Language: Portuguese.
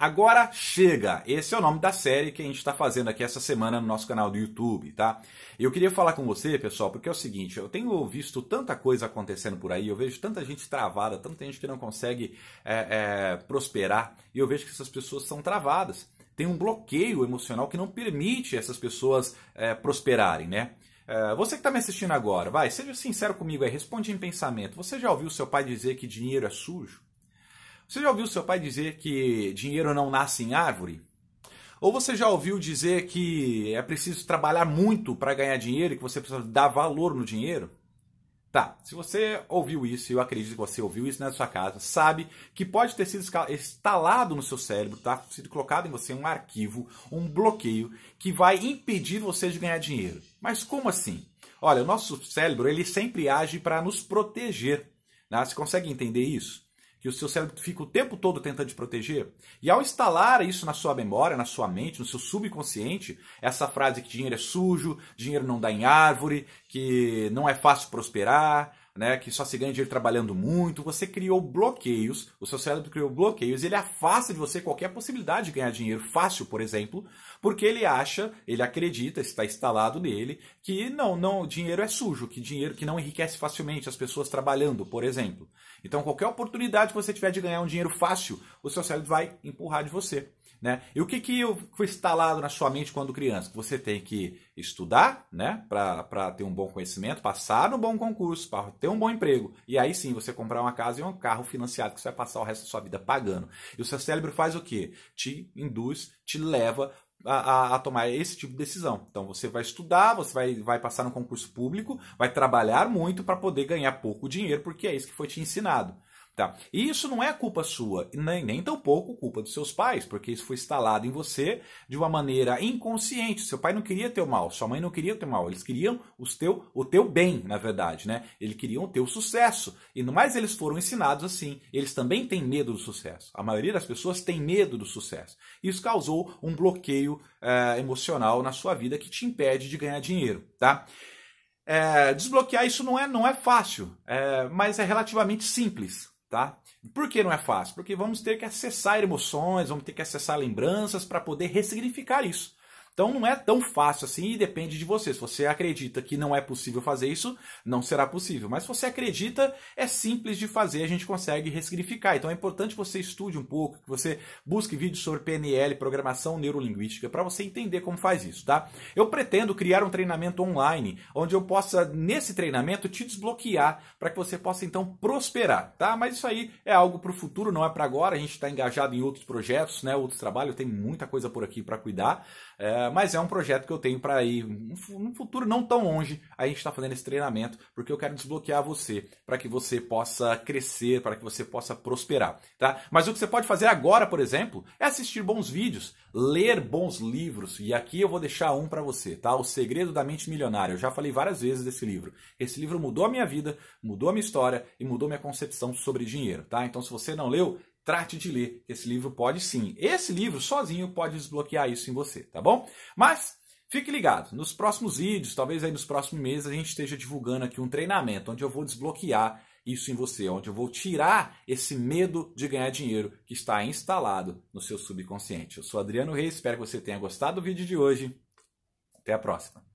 Agora chega! Esse é o nome da série que a gente está fazendo aqui essa semana no nosso canal do YouTube, tá? Eu queria falar com você, pessoal, porque é o seguinte: eu tenho visto tanta coisa acontecendo por aí, eu vejo tanta gente travada, tanta gente que não consegue é, é, prosperar, e eu vejo que essas pessoas são travadas. Tem um bloqueio emocional que não permite essas pessoas é, prosperarem, né? É, você que está me assistindo agora, vai, seja sincero comigo aí, responde em pensamento. Você já ouviu seu pai dizer que dinheiro é sujo? Você já ouviu seu pai dizer que dinheiro não nasce em árvore? Ou você já ouviu dizer que é preciso trabalhar muito para ganhar dinheiro e que você precisa dar valor no dinheiro? Tá, se você ouviu isso, eu acredito que você ouviu isso na sua casa, sabe que pode ter sido instalado no seu cérebro, tá? Sido colocado em você um arquivo, um bloqueio que vai impedir você de ganhar dinheiro. Mas como assim? Olha, o nosso cérebro ele sempre age para nos proteger. Né? Você consegue entender isso? e o seu cérebro fica o tempo todo tentando te proteger? E ao instalar isso na sua memória, na sua mente, no seu subconsciente, essa frase que dinheiro é sujo, dinheiro não dá em árvore, que não é fácil prosperar, né, que só se ganha dinheiro trabalhando muito, você criou bloqueios, o seu cérebro criou bloqueios, ele afasta de você qualquer possibilidade de ganhar dinheiro fácil, por exemplo, porque ele acha, ele acredita, está instalado nele, que não, não, dinheiro é sujo, que dinheiro que não enriquece facilmente as pessoas trabalhando, por exemplo. Então, qualquer oportunidade que você tiver de ganhar um dinheiro fácil, o seu cérebro vai empurrar de você. Né? E o que, que foi instalado na sua mente quando criança? Que você tem que estudar né? para ter um bom conhecimento, passar no bom concurso, para ter um bom emprego. E aí sim você comprar uma casa e um carro financiado que você vai passar o resto da sua vida pagando. E o seu cérebro faz o quê? Te induz, te leva a, a, tomar esse tipo de decisão. Então você vai estudar, você vai, vai passar no concurso público, vai trabalhar muito para poder ganhar pouco dinheiro, porque é isso que foi te ensinado. Tá? E isso não é culpa sua, nem, nem tampouco culpa dos seus pais, porque isso foi instalado em você de uma maneira inconsciente. Seu pai não queria o mal, sua mãe não queria o mal, eles queriam os teu, o teu bem, na verdade, né? Eles queriam o teu sucesso. E no mais eles foram ensinados assim. Eles também têm medo do sucesso. A maioria das pessoas tem medo do sucesso. Isso causou um bloqueio é, emocional na sua vida que te impede de ganhar dinheiro, tá? É, desbloquear isso não é, não é fácil, é, mas é relativamente simples. Tá? Por que não é fácil? Porque vamos ter que acessar emoções, vamos ter que acessar lembranças para poder ressignificar isso. Então não é tão fácil assim e depende de você. Se você acredita que não é possível fazer isso, não será possível. Mas se você acredita, é simples de fazer, a gente consegue ressignificar. Então é importante que você estude um pouco, que você busque vídeos sobre PNL, programação neurolinguística, para você entender como faz isso, tá? Eu pretendo criar um treinamento online, onde eu possa, nesse treinamento, te desbloquear para que você possa então prosperar, tá? Mas isso aí é algo para o futuro, não é para agora. A gente está engajado em outros projetos, né? Outros trabalhos, tem muita coisa por aqui para cuidar. É é, mas é um projeto que eu tenho para ir num futuro não tão longe. A gente está fazendo esse treinamento porque eu quero desbloquear você para que você possa crescer, para que você possa prosperar, tá? Mas o que você pode fazer agora, por exemplo, é assistir bons vídeos, ler bons livros. E aqui eu vou deixar um para você, tá? O Segredo da Mente Milionária. Eu já falei várias vezes desse livro. Esse livro mudou a minha vida, mudou a minha história e mudou minha concepção sobre dinheiro, tá? Então se você não leu, trate de ler. Esse livro pode sim. Esse livro sozinho pode desbloquear isso em você, tá bom? Mas fique ligado. Nos próximos vídeos, talvez aí nos próximos meses, a gente esteja divulgando aqui um treinamento onde eu vou desbloquear isso em você, onde eu vou tirar esse medo de ganhar dinheiro que está instalado no seu subconsciente. Eu sou Adriano Reis, espero que você tenha gostado do vídeo de hoje. Até a próxima.